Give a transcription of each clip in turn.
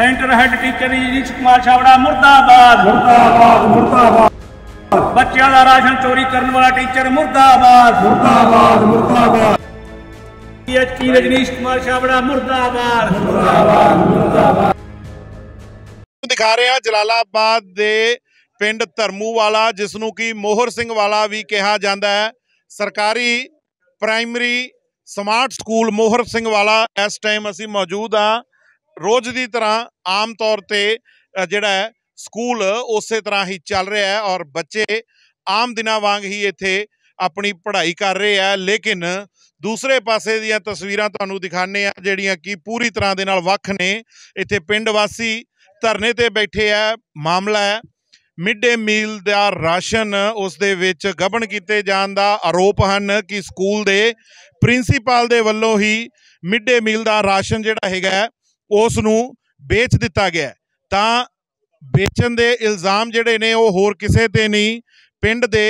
Centre head teacher Jeet Kumar Chhavra ਮੁਰਦਾਬਾਦ ਮੁਰਦਾਬਾਦ ਮੁਰਦਾਬਾਦ ਬੱਚਿਆਂ ਦਾ ਰਾਸ਼ਨ ਚੋਰੀ ਕਰਨ ਵਾਲਾ ਟੀਚਰ ਮੁਰਦਾਬਾਦ ਮੁਰਦਾਬਾਦ ਮੁਰਦਾਬਾਦ ਪੀਐਚਪੀ ਰਜਨੀਸ਼ ਕੁਮਾਰ ਛਾਵੜਾ ਮੁਰਦਾਬਾਦ ਮੁਰਦਾਬਾਦ ਮੁਰਦਾਬਾਦ ਦਿਖਾ ਰਹੇ ਹਾਂ ਜਲਾਲਾਬਾਦ ਦੇ ਪਿੰਡ ਧਰਮੂ ਵਾਲਾ ਜਿਸ ਨੂੰ ਕਿ ਮੋਹਰ ਸਿੰਘ ਵਾਲਾ ਵੀ ਕਿਹਾ ਜਾਂਦਾ ਹੈ ਸਰਕਾਰੀ ਪ੍ਰਾਇਮਰੀ ਸਮਾਰਟ ਸਕੂਲ ਮੋਹਰ ਸਿੰਘ ਵਾਲਾ ਇਸ ਟਾਈਮ ਅਸੀਂ ਮੌਜੂਦ ਆ ਰੋਜ਼ ਦੀ ਤਰ੍ਹਾਂ ਆਮ ਤੌਰ ਤੇ ਜਿਹੜਾ ਸਕੂਲ ਉਸੇ ਤਰ੍ਹਾਂ ਹੀ ਚੱਲ ਰਿਹਾ ਹੈ ਔਰ ਬੱਚੇ ਆਮ ਦਿਨਾਂ ਵਾਂਗ ਹੀ ਇੱਥੇ ਆਪਣੀ ਪੜ੍ਹਾਈ ਕਰ ਰਹੇ ਆ ਲੇਕਿਨ ਦੂਸਰੇ ਪਾਸੇ ਦੀਆਂ ਤਸਵੀਰਾਂ ਤੁਹਾਨੂੰ ਦਿਖਾਣੇ ਆ ਜਿਹੜੀਆਂ ਕਿ ਪੂਰੀ ਤਰ੍ਹਾਂ ਦੇ ਨਾਲ ਵੱਖ ਨੇ ਇੱਥੇ ਪਿੰਡ ਵਾਸੀ ਧਰਨੇ ਤੇ ਬੈਠੇ ਆ ਮਾਮਲਾ ਹੈ ਮਿਡ ਡੇ ਮੀਲ ਦਾ ਰਾਸ਼ਨ ਉਸ ਦੇ ਵਿੱਚ ਗਬਨ ਕੀਤੇ ਜਾਣ ਦਾ ਆਰੋਪ ਹਨ ਕਿ ਸਕੂਲ ਦੇ ਪ੍ਰਿੰਸੀਪਲ ਦੇ ਵੱਲੋਂ ਹੀ ਮਿਡ ਡੇ ਮੀਲ ਦਾ ਰਾਸ਼ਨ ਜਿਹੜਾ ਹੈਗਾ ਉਸ ਨੂੰ ਵੇਚ ਦਿੱਤਾ ਗਿਆ ਤਾਂ ਵੇਚਣ ਦੇ ਇਲਜ਼ਾਮ ਜਿਹੜੇ ਨੇ ਉਹ ਹੋਰ ਕਿਸੇ ਤੇ ਨਹੀਂ ਪਿੰਡ ਦੇ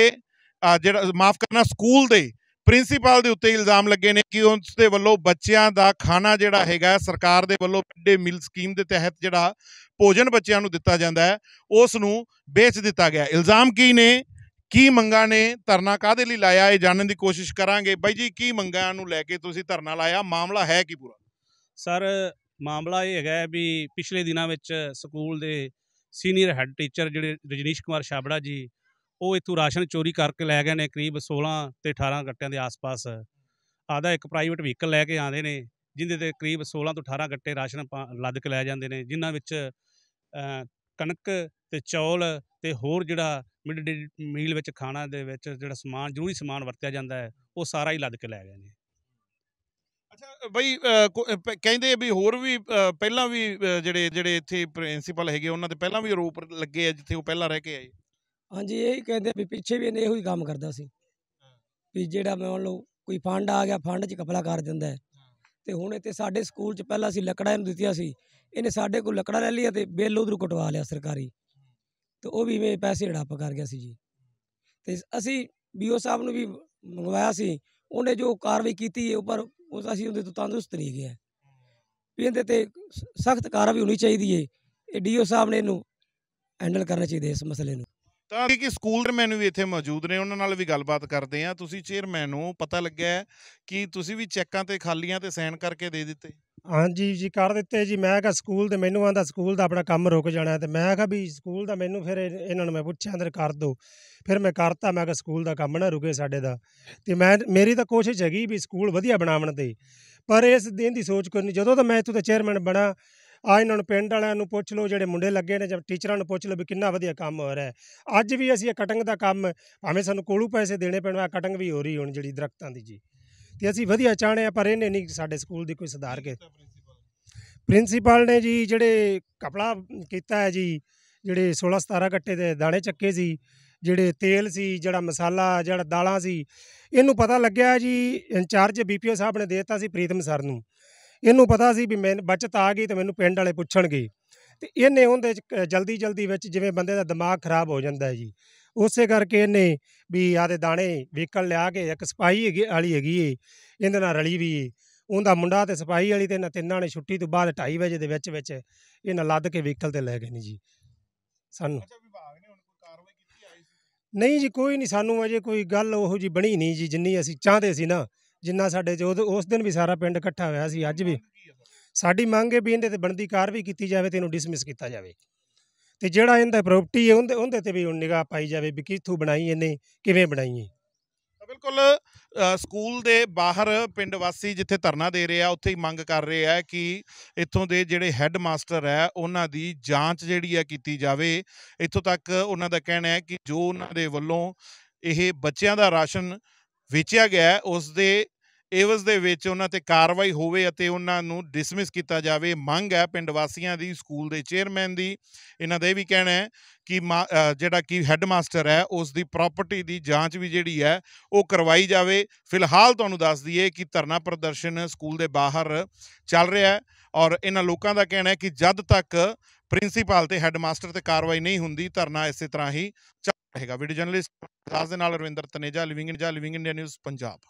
ਜਿਹੜਾ ਮਾਫ ਕਰਨਾ ਸਕੂਲ ਦੇ ਪ੍ਰਿੰਸੀਪਲ ਦੇ ਉੱਤੇ ਇਲਜ਼ਾਮ ਲੱਗੇ ਨੇ ਕਿ ਉਸ ਦੇ ਵੱਲੋਂ ਬੱਚਿਆਂ ਦਾ ਖਾਣਾ ਜਿਹੜਾ ਹੈਗਾ ਸਰਕਾਰ ਦੇ ਵੱਲੋਂ ਪਿੰਡੇ ਮਿਲ ਸਕੀਮ ਦੇ ਤਹਿਤ ਜਿਹੜਾ ਭੋਜਨ ਬੱਚਿਆਂ ਨੂੰ ਦਿੱਤਾ ਜਾਂਦਾ ਹੈ ਉਸ ਨੂੰ ਵੇਚ ਦਿੱਤਾ ਗਿਆ ਇਲਜ਼ਾਮ ਕੀ ਨੇ ਕੀ ਮੰਗਾ ਨੇ ਧਰਨਾ ਕਾਦੇ ਲਈ ਲਾਇਆ ਇਹ ਜਾਣਨ ਦੀ ਕੋਸ਼ਿਸ਼ ਕਰਾਂਗੇ ਬਾਈ ਜੀ ਕੀ ਮੰਗਾਂ ਨੂੰ ਲੈ ਕੇ ਤੁਸੀਂ ਧਰਨਾ ਲਾਇਆ ਮਾਮਲਾ ਹੈ ਕੀ ਪੂਰਾ ਸਰ ਮਾਮਲਾ ਇਹ ਹੈਗਾ ਵੀ ਪਿਛਲੇ ਦਿਨਾਂ ਵਿੱਚ ਸਕੂਲ ਦੇ ਸੀਨੀਅਰ ਹੈੱਡ ਟੀਚਰ ਜਿਹੜੇ ਰਜਨੀਸ਼ ਕੁਮਾਰ ਛਾਬੜਾ ਜੀ ਉਹ ਇਥੋਂ ਰਾਸ਼ਨ ਚੋਰੀ ਕਰਕੇ ਲੈ ਗਏ ਨੇ ਕਰੀਬ 16 ਤੇ 18 ਗੱਟਿਆਂ ਦੇ ਆਸ-ਪਾਸ ਆਦਾ ਇੱਕ ਪ੍ਰਾਈਵੇਟ ਵਹੀਕਲ ਲੈ ਕੇ ਆਂਦੇ ਨੇ ਜਿੰਦੇ ਤੇ ਕਰੀਬ 16 ਤੋਂ 18 ਗੱਟੇ ਰਾਸ਼ਨ ਲੱਦ ਕੇ ਲੈ ਜਾਂਦੇ ਨੇ ਜਿਨ੍ਹਾਂ ਵਿੱਚ ਕਣਕ ਤੇ ਚੌਲ ਤੇ ਹੋਰ ਜਿਹੜਾ ਮਿਡ ਮੀਲ ਵਿੱਚ ਖਾਣਾ ਦੇ ਵਿੱਚ ਜਿਹੜਾ ਸਮਾਨ ਜ਼ਰੂਰੀ ਸਮਾਨ ਵਰਤਿਆ ਜਾਂਦਾ ਹੈ ਉਹ ਸਾਰਾ ਹੀ ਲੱਦ ਕੇ ਲੈ ਗਏ ਨੇ ਅੱਛਾ ਬਈ ਕਹਿੰਦੇ ਵੀ ਹੋਰ ਵੀ ਪਹਿਲਾਂ ਵੀ ਜਿਹੜੇ ਜਿਹੜੇ ਇੱਥੇ ਪ੍ਰਿੰਸੀਪਲ ਹੈਗੇ ਉਹਨਾਂ ਦੇ ਪਹਿਲਾਂ ਵੀ ਆਰੋਪ ਲੱਗੇ ਆ ਜਿੱਥੇ ਉਹ ਪਹਿਲਾਂ ਰਹਿ ਕੇ ਆਏ ਹਾਂਜੀ ਇਹ ਕਹਿੰਦੇ ਵੀ ਪਿੱਛੇ ਵੀ ਇਹਨੇ ਇਹੋ ਹੀ ਕੰਮ ਕਰਦਾ ਸੀ ਵੀ ਜਿਹੜਾ ਮੈਂ ਲਓ ਕੋਈ ਫੰਡ ਆ ਗਿਆ ਫੰਡ 'ਚ ਕਪਲਾ ਕਰ ਦਿੰਦਾ ਤੇ ਹੁਣ ਇੱਥੇ ਸਾਡੇ ਸਕੂਲ 'ਚ ਪਹਿਲਾਂ ਅਸੀਂ ਲੱਕੜਾਂ ਇਹਨੂੰ ਦਿੱਤੀਆਂ ਸੀ ਇਹਨੇ ਸਾਡੇ ਕੋਲ ਲੱਕੜਾਂ ਲੈ ਲਿਆ ਤੇ ਬਿੱਲ ਉਧਰ ਕਟਵਾ ਲਿਆ ਸਰਕਾਰੀ ਤੇ ਉਹ ਵੀ ਮੈਂ ਪੈਸੇ ਹੜਾਪ ਕਰ ਗਿਆ ਸੀ ਜੀ ਤੇ ਅਸੀਂ ਬੀਓ ਸਾਹਿਬ ਨੂੰ ਵੀ ਮੰਗਵਾਇਆ ਸੀ ਉਹਨੇ ਜੋ ਕਾਰਵਾਈ ਕੀਤੀ ਹੈ ਉੱਪਰ ਉਹ ਅਸੀਂ ਉਹਦੇ ਤੋਂ ਤੰਦਰੁਸਤ ਨਹੀਂ ਗਏ ਵੀ ਇਹਦੇ ਤੇ ਸਖਤ ਕਾਰਵਾਈ ਹੋਣੀ ਚਾਹੀਦੀ ਹੈ ਇਹ ਡੀਓ ਸਾਹਿਬ ਨੇ ਇਹਨੂੰ ਹੈਂਡਲ ਕਰਨਾ ਚਾਹੀਦਾ ਇਸ ਮਸਲੇ ਨੂੰ ਤਾਂ ਕਿ ਸਕੂਲ ਚੇਅਰਮੈਨ ਵੀ ਇੱਥੇ ਮੌਜੂਦ ਨੇ ਉਹਨਾਂ ਨਾਲ ਵੀ ਗੱਲਬਾਤ ਕਰਦੇ ਆ ਤੁਸੀਂ ਚੇਅਰਮੈਨ ਨੂੰ ਪਤਾ ਲੱਗਿਆ ਕਿ ਤੁਸੀਂ ਵੀ ਚੈੱਕਾਂ ਤੇ ਖਾਲੀਆਂ ਤੇ ਸਾਈਨ ਕਰਕੇ ਦੇ ਦਿੱਤੇ ਹਾਂਜੀ ਜੀ ਕਰ ਦਿੱਤੇ ਜੀ ਮੈਂ ਕਿਹਾ ਸਕੂਲ ਤੇ ਮੈਨੂੰ ਆਂਦਾ ਸਕੂਲ ਦਾ ਆਪਣਾ ਕੰਮ ਰੁਕ ਜਾਣਾ ਤੇ ਮੈਂ ਕਿਹਾ ਵੀ ਸਕੂਲ ਦਾ ਮੈਨੂੰ ਫਿਰ ਇਹਨਾਂ ਨੂੰ ਮੈਂ ਪੁੱਛਿਆ ਅੰਦਰ ਕਰ ਦੋ ਫਿਰ ਮੈਂ ਕਰਤਾ ਮੈਂ ਕਿਹਾ ਸਕੂਲ ਦਾ ਕੰਮ ਨਾ ਰੁਕੇ ਸਾਡੇ ਦਾ ਤੇ ਮੈਂ ਮੇਰੀ ਤਾਂ ਕੋਸ਼ਿਸ਼ ਹੈਗੀ ਵੀ ਸਕੂਲ ਵਧੀਆ ਬਣਾਉਣ ਦੇ ਪਰ ਇਸ ਦਿਨ ਦੀ ਸੋਚ ਕੋਈ ਨਹੀਂ ਜਦੋਂ ਤਾਂ ਮੈਂ ਇਥੋਂ ਦਾ ਚੇਅਰਮੈਨ ਬਣਾ ਆ ਇਹਨਾਂ ਨੂੰ ਪਿੰਡ ਵਾਲਿਆਂ ਨੂੰ ਪੁੱਛ ਲਓ ਜਿਹੜੇ ਮੁੰਡੇ ਲੱਗੇ ਨੇ ਜਾਂ ਟੀਚਰਾਂ ਨੂੰ ਪੁੱਛ ਲਓ ਵੀ ਕਿੰਨਾ ਵਧੀਆ ਕੰਮ ਹੋ ਰਿਹਾ ਹੈ। ਅੱਜ ਵੀ ਅਸੀਂ ਇਹ ਕਟਿੰਗ ਦਾ ਕੰਮ ਭਾਵੇਂ ਸਾਨੂੰ ਕੋਲੂ ਪੈਸੇ ਦੇਣੇ ਪੈਣ ਆ ਕਟਿੰਗ ਵੀ ਹੋ ਰਹੀ ਹੁਣ ਜਿਹੜੀ ਦਰਖਤਾਂ ਦੀ ਜੀ ਤੇ ਅਸੀਂ ਵਧੀਆ ਚਾਹਣੇ ਆ ਪਰ ਇਹਨੇ ਨਹੀਂ ਸਾਡੇ ਸਕੂਲ ਦੀ ਕੋਈ ਸੁਧਾਰ ਕੇ ਪ੍ਰਿੰਸੀਪਲ ਨੇ ਜੀ ਜਿਹੜੇ ਕਪੜਾ ਕੀਤਾ ਹੈ ਜੀ ਜਿਹੜੇ 16 17 ਘੱਟੇ ਦੇ ਦਾਣੇ ਚੱਕੇ ਸੀ ਜਿਹੜੇ ਤੇਲ ਸੀ ਜਿਹੜਾ ਮਸਾਲਾ ਜਿਹੜਾ ਦਾਲਾਂ ਸੀ ਇਹਨੂੰ ਪਤਾ ਲੱਗਿਆ ਜੀ ਇੰਚਾਰਜ ਬੀਪੀਓ ਸਾਹਿਬ ਨੇ ਦੇ ਦਿੱਤਾ ਸੀ ਪ੍ਰੀਤਮ ਸਰ ਨੂੰ ਇਹਨੂੰ ਪਤਾ ਸੀ ਵੀ ਮੈਂ ਬਚਤ ਆ ਗਈ ਤੇ ਮੈਨੂੰ ਪਿੰਡ ਵਾਲੇ ਪੁੱਛਣਗੇ ਤੇ ਇਹਨੇ ਉਹਦੇ ਜਲਦੀ ਜਲਦੀ ਵਿੱਚ ਜਿਵੇਂ ਬੰਦੇ ਦਾ ਦਿਮਾਗ ਖਰਾਬ ਹੋ ਜਾਂਦਾ ਹੈ ਜੀ ਉਸੇ ਕਰਕੇ ਇਹਨੇ ਵੀ ਆਦੇ ਦਾਣੇ ਵਹੀਕਲ ਲਿਆ ਕੇ ਇੱਕ ਸਪਾਈ ਹੈਗੀ ਵਾਲੀ ਹੈਗੀ ਏ ਇਹਦੇ ਨਾਲ ਰਲੀ ਵੀ ਉਹਦਾ ਮੁੰਡਾ ਤੇ ਸਪਾਈ ਵਾਲੀ ਤੇ ਇਹਨਾਂ ਤਿੰਨਾਂ ਨੇ ਛੁੱਟੀ ਤੋਂ ਬਾਅਦ 2:30 ਵਜੇ ਦੇ ਵਿੱਚ ਵਿੱਚ ਇਹਨਾਂ ਲੱਦ ਕੇ ਵਹੀਕਲ ਤੇ ਲੈ ਗਏ ਨੇ ਜੀ ਸਾਨੂੰ ਨਹੀਂ ਜੀ ਕੋਈ ਨਹੀਂ ਸਾਨੂੰ ਅਜੇ ਕੋਈ ਗੱਲ ਉਹੋ ਜੀ ਬਣੀ ਨਹੀਂ ਜੀ ਜਿੰਨੀ ਅਸੀਂ ਚਾਹਦੇ ਸੀ ਨਾ ਜਿੰਨਾ ਸਾਡੇ ਜੋ ਉਸ ਦਿਨ ਵੀ ਸਾਰਾ ਪਿੰਡ ਇਕੱਠਾ ਹੋਇਆ ਸੀ ਅੱਜ ਵੀ ਸਾਡੀ ਮੰਗ ਹੈ ਵੀ ਇਹਦੇ ਤੇ ਬਣਦੀ ਕਾਰਵਾਈ ਕੀਤੀ ਜਾਵੇ ਤੇ ਇਹਨੂੰ ਡਿਸਮਿਸ ਕੀਤਾ ਜਾਵੇ ਤੇ ਜਿਹੜਾ ਇਹਦਾ ਪ੍ਰਾਪਰਟੀ ਹੈ ਉਹਦੇ ਉਹਦੇ ਤੇ ਵੀ ਹੁਣ ਨਿਗਾਹ ਪਾਈ ਜਾਵੇ ਵੀ ਕਿੱਥੋਂ ਬਣਾਈ ਇਹਨੇ ਕਿਵੇਂ ਬਣਾਈ ਹੈ ਬਿਲਕੁਲ ਸਕੂਲ ਦੇ ਬਾਹਰ ਪਿੰਡ ਵਾਸੀ ਜਿੱਥੇ ਧਰਨਾ ਦੇ ਰਹੇ ਆ ਉੱਥੇ ਹੀ ਮੰਗ ਕਰ ਰਹੇ ਆ ਕਿ ਇੱਥੋਂ ਦੇ ਜਿਹੜੇ ਹੈੱਡ ਮਾਸਟਰ ਹੈ ਉਹਨਾਂ ਦੀ ਜਾਂਚ ਜਿਹੜੀ ਆ ਕੀਤੀ ਜਾਵੇ ਇੱਥੋਂ ਤੱਕ ਉਹਨਾਂ ਦਾ ਕਹਿਣਾ ਹੈ ਕਿ ਜੋ ਉਹਨਾਂ ਦੇ ਵੱਲੋਂ ਇਹ ਬੱਚਿਆਂ ਦਾ ਰਾਸ਼ਨ ਵੇਚਿਆ ਗਿਆ ਉਸ ਦੇ ਏਵਜ਼ ਦੇ ਵਿੱਚ ਉਹਨਾਂ ਤੇ ਕਾਰਵਾਈ ਹੋਵੇ ਅਤੇ ਉਹਨਾਂ ਨੂੰ ਡਿਸਮਿਸ ਕੀਤਾ ਜਾਵੇ ਮੰਗ ਹੈ ਪਿੰਡ ਵਾਸੀਆਂ ਦੀ ਸਕੂਲ ਦੇ ਚੇਅਰਮੈਨ ਦੀ ਇਹਨਾਂ ਦਾ ਇਹ ਵੀ ਕਹਿਣਾ ਹੈ ਕਿ ਜਿਹੜਾ ਕਿ ਹੈੱਡਮਾਸਟਰ ਹੈ ਉਸ ਦੀ ਪ੍ਰਾਪਰਟੀ ਦੀ ਜਾਂਚ ਵੀ ਜਿਹੜੀ ਹੈ ਉਹ ਕਰਵਾਈ ਜਾਵੇ ਫਿਲਹਾਲ ਤੁਹਾਨੂੰ ਦੱਸ ਦਈਏ ਕਿ ਧਰਨਾ ਪ੍ਰਦਰਸ਼ਨ ਸਕੂਲ ਦੇ ਬਾਹਰ ਚੱਲ ਰਿਹਾ ਹੈ ਔਰ ਇਹਨਾਂ ਲੋਕਾਂ ਦਾ ਕਹਿਣਾ ਹੈ ਕਿ ਜਦ ਤੱਕ ਪ੍ਰਿੰਸੀਪਲ ਤੇ ਹੈੱਡਮਾਸਟਰ ਤੇ ਕਾਰਵਾਈ ਨਹੀਂ ਹੁੰਦੀ ਧਰਨਾ ਇਸੇ ਤਰ੍ਹਾਂ ਹੀ ਚੱਲ ਰਹੇਗਾ ਵੀਡੀਓ ਜਰਨਲਿਸਟ ਰਾਜ ਦੇ ਨਾਲ Ravinder Taneja living India living India news Punjab